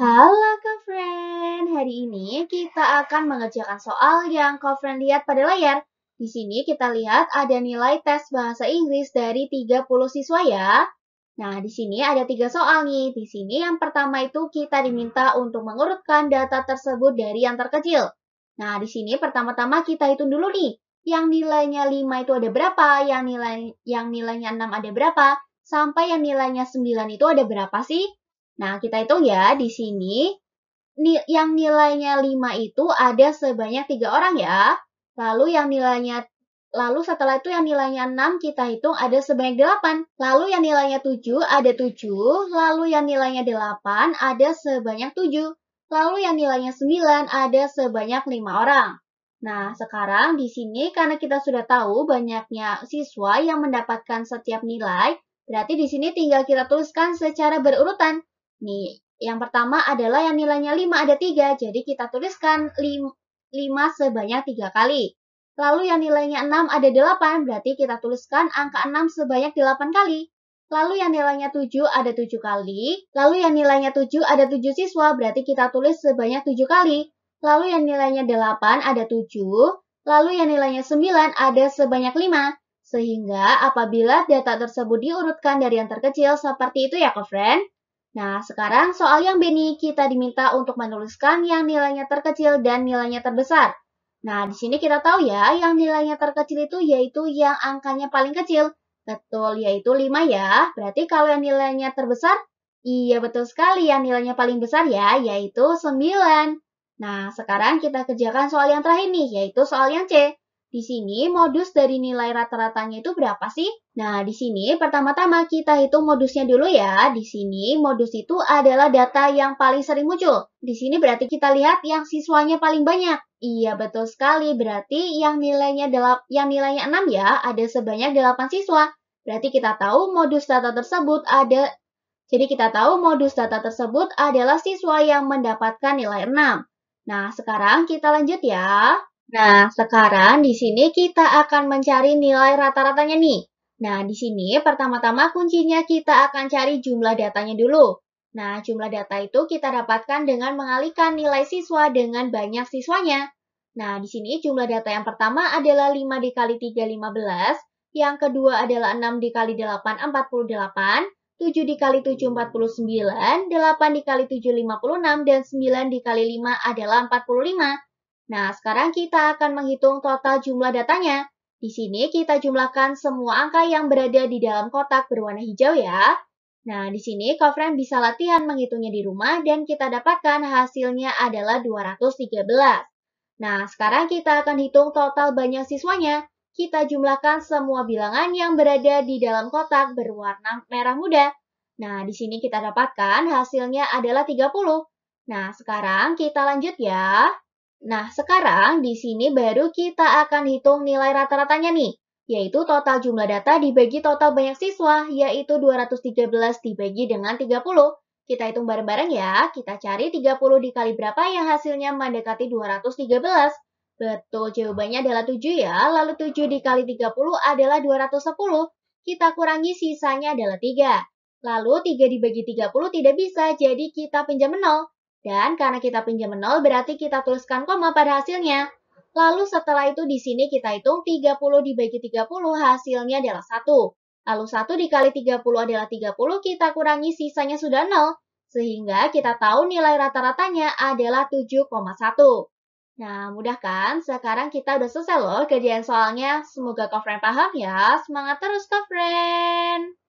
Halo Kak friend hari ini kita akan mengerjakan soal yang Kak friend lihat pada layar. Di sini kita lihat ada nilai tes bahasa Inggris dari 30 siswa ya. Nah, di sini ada tiga soal nih. Di sini yang pertama itu kita diminta untuk mengurutkan data tersebut dari yang terkecil. Nah, di sini pertama-tama kita hitung dulu nih. Yang nilainya 5 itu ada berapa, yang nilai yang nilainya 6 ada berapa, sampai yang nilainya 9 itu ada berapa sih? Nah, kita hitung ya di sini yang nilainya 5 itu ada sebanyak tiga orang ya. Lalu yang nilainya lalu setelah itu yang nilainya 6 kita hitung ada sebanyak 8. Lalu yang nilainya 7 ada 7, lalu yang nilainya 8 ada sebanyak 7. Lalu yang nilainya 9 ada sebanyak 5 orang. Nah, sekarang di sini karena kita sudah tahu banyaknya siswa yang mendapatkan setiap nilai, berarti di sini tinggal kita tuliskan secara berurutan. Nih, yang pertama adalah yang nilainya 5 ada 3, jadi kita tuliskan 5 sebanyak 3 kali. Lalu yang nilainya 6 ada 8, berarti kita tuliskan angka 6 sebanyak 8 kali. Lalu yang nilainya 7 ada 7 kali. Lalu yang nilainya 7 ada 7 siswa, berarti kita tulis sebanyak 7 kali. Lalu yang nilainya 8 ada 7. Lalu yang nilainya 9 ada sebanyak 5. Sehingga apabila data tersebut diurutkan dari yang terkecil, seperti itu ya, ke friend. Nah, sekarang soal yang ini kita diminta untuk menuliskan yang nilainya terkecil dan nilainya terbesar. Nah, di sini kita tahu ya, yang nilainya terkecil itu yaitu yang angkanya paling kecil. Betul, yaitu 5 ya. Berarti kalau yang nilainya terbesar, iya betul sekali yang nilainya paling besar ya, yaitu 9. Nah, sekarang kita kerjakan soal yang terakhir nih, yaitu soal yang C. Di sini modus dari nilai rata-ratanya itu berapa sih? Nah, di sini pertama-tama kita hitung modusnya dulu ya. Di sini modus itu adalah data yang paling sering muncul. Di sini berarti kita lihat yang siswanya paling banyak. Iya, betul sekali. Berarti yang nilainya delap, yang nilainya 6 ya, ada sebanyak 8 siswa. Berarti kita tahu modus data tersebut ada jadi kita tahu modus data tersebut adalah siswa yang mendapatkan nilai 6. Nah, sekarang kita lanjut ya. Nah, sekarang di sini kita akan mencari nilai rata-ratanya nih. Nah, di sini pertama-tama kuncinya kita akan cari jumlah datanya dulu. Nah, jumlah data itu kita dapatkan dengan mengalihkan nilai siswa dengan banyak siswanya. Nah, di sini jumlah data yang pertama adalah 5 dikali 3, 15. Yang kedua adalah 6 dikali 8, 48. 7 dikali 7, 49. 8 dikali 7, 56. Dan 9 dikali 5 adalah 45. Nah, sekarang kita akan menghitung total jumlah datanya. Di sini kita jumlahkan semua angka yang berada di dalam kotak berwarna hijau ya. Nah, di sini Kofren bisa latihan menghitungnya di rumah dan kita dapatkan hasilnya adalah 213. Nah, sekarang kita akan hitung total banyak siswanya. Kita jumlahkan semua bilangan yang berada di dalam kotak berwarna merah muda. Nah, di sini kita dapatkan hasilnya adalah 30. Nah, sekarang kita lanjut ya. Nah, sekarang di sini baru kita akan hitung nilai rata-ratanya nih, yaitu total jumlah data dibagi total banyak siswa, yaitu 213 dibagi dengan 30. Kita hitung bareng-bareng ya, kita cari 30 dikali berapa yang hasilnya mendekati 213. Betul, jawabannya adalah 7 ya, lalu 7 dikali 30 adalah 210. Kita kurangi sisanya adalah 3. Lalu 3 dibagi 30 tidak bisa, jadi kita pinjam 0. Dan karena kita pinjam 0 berarti kita tuliskan koma pada hasilnya. Lalu setelah itu di sini kita hitung 30 dibagi 30 hasilnya adalah 1. Lalu 1 dikali 30 adalah 30 kita kurangi sisanya sudah 0. Sehingga kita tahu nilai rata-ratanya adalah 7,1. Nah, mudah kan? Sekarang kita udah selesai loh kerjaan soalnya. Semoga kau friend paham ya. Semangat terus kau friend!